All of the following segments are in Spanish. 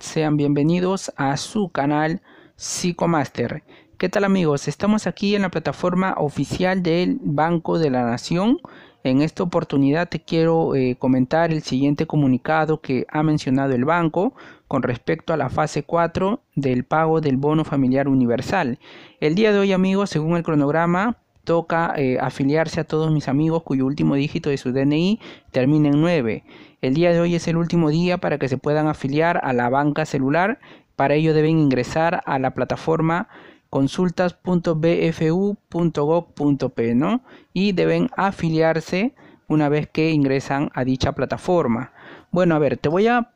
Sean bienvenidos a su canal Psicomaster. ¿Qué tal amigos? Estamos aquí en la plataforma oficial del Banco de la Nación. En esta oportunidad te quiero eh, comentar el siguiente comunicado que ha mencionado el banco con respecto a la fase 4 del pago del bono familiar universal. El día de hoy amigos, según el cronograma, toca eh, afiliarse a todos mis amigos cuyo último dígito de su DNI termina en 9. El día de hoy es el último día para que se puedan afiliar a la banca celular. Para ello deben ingresar a la plataforma consultas.bfu.gov.p ¿no? y deben afiliarse una vez que ingresan a dicha plataforma. Bueno, a ver, te voy a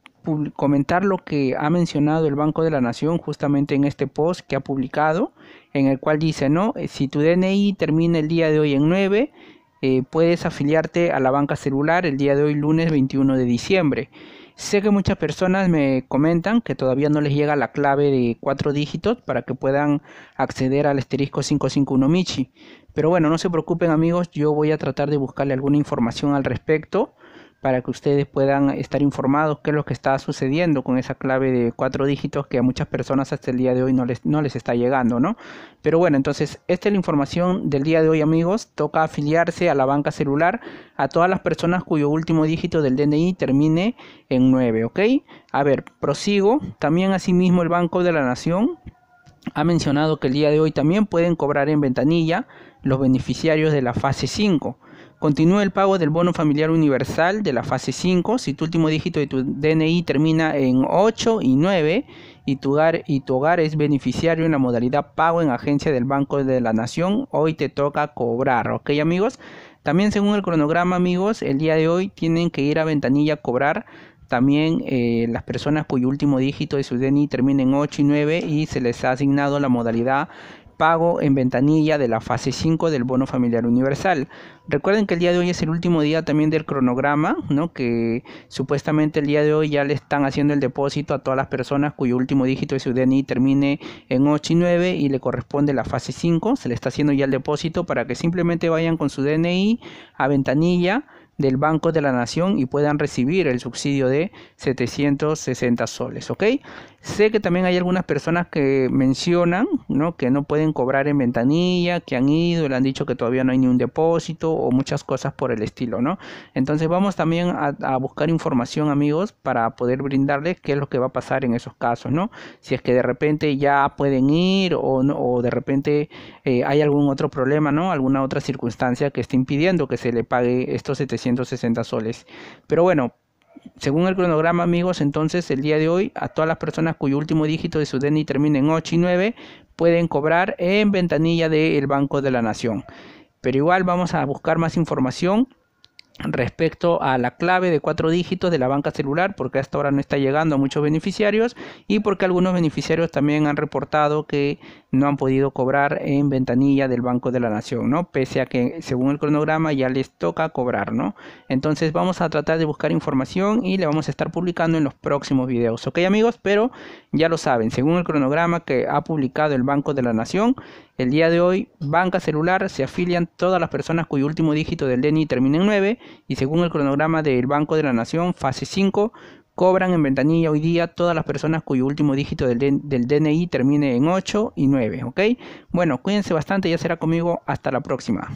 comentar lo que ha mencionado el Banco de la Nación justamente en este post que ha publicado, en el cual dice, ¿no? Eh, si tu DNI termina el día de hoy en 9, eh, puedes afiliarte a la banca celular el día de hoy, lunes 21 de diciembre. Sé que muchas personas me comentan que todavía no les llega la clave de cuatro dígitos para que puedan acceder al asterisco 551 Michi. Pero bueno, no se preocupen amigos, yo voy a tratar de buscarle alguna información al respecto para que ustedes puedan estar informados qué es lo que está sucediendo con esa clave de cuatro dígitos que a muchas personas hasta el día de hoy no les, no les está llegando, ¿no? Pero bueno, entonces esta es la información del día de hoy amigos, toca afiliarse a la banca celular a todas las personas cuyo último dígito del DNI termine en 9, ¿ok? A ver, prosigo, también asimismo el Banco de la Nación ha mencionado que el día de hoy también pueden cobrar en ventanilla los beneficiarios de la fase 5 Continúa el pago del bono familiar universal de la fase 5 si tu último dígito de tu DNI termina en 8 y 9 y tu hogar, es beneficiario en la modalidad pago en agencia del Banco de la Nación. Hoy te toca cobrar, ¿ok amigos? También según el cronograma amigos, el día de hoy tienen que ir a ventanilla a cobrar también eh, las personas cuyo último dígito de su DNI termina en 8 y 9 y se les ha asignado la modalidad pago en ventanilla de la fase 5 del bono familiar universal. Recuerden que el día de hoy es el último día también del cronograma, ¿no? que supuestamente el día de hoy ya le están haciendo el depósito a todas las personas cuyo último dígito de su DNI termine en 8 y 9 y le corresponde la fase 5. Se le está haciendo ya el depósito para que simplemente vayan con su DNI a ventanilla del Banco de la Nación y puedan recibir el subsidio de 760 soles, ¿ok? Sé que también hay algunas personas que mencionan, ¿no? Que no pueden cobrar en ventanilla, que han ido, le han dicho que todavía no hay ni un depósito o muchas cosas por el estilo, ¿no? Entonces vamos también a, buscar información, amigos, para poder brindarles qué es lo que va a pasar en esos casos, ¿no? Si es que de repente ya pueden ir o, de repente eh, hay algún otro problema, ¿no? Alguna otra circunstancia que esté impidiendo que se le pague estos 700 160 soles. Pero bueno, según el cronograma, amigos, entonces el día de hoy, a todas las personas cuyo último dígito de su DNI termine en 8 y 9, pueden cobrar en ventanilla del Banco de la Nación. Pero igual vamos a buscar más información respecto a la clave de cuatro dígitos de la banca celular, porque hasta ahora no está llegando a muchos beneficiarios y porque algunos beneficiarios también han reportado que no han podido cobrar en ventanilla del Banco de la Nación, ¿no? Pese a que según el cronograma ya les toca cobrar, ¿no? Entonces vamos a tratar de buscar información y le vamos a estar publicando en los próximos videos, ¿ok amigos? Pero ya lo saben, según el cronograma que ha publicado el Banco de la Nación, el día de hoy, banca celular se afilian todas las personas cuyo último dígito del DNI termina en 9 y según el cronograma del Banco de la Nación, fase 5, cobran en ventanilla hoy día todas las personas cuyo último dígito del, DNI termine en 8 y 9, ¿ok? Bueno, cuídense bastante, ya será conmigo, hasta la próxima.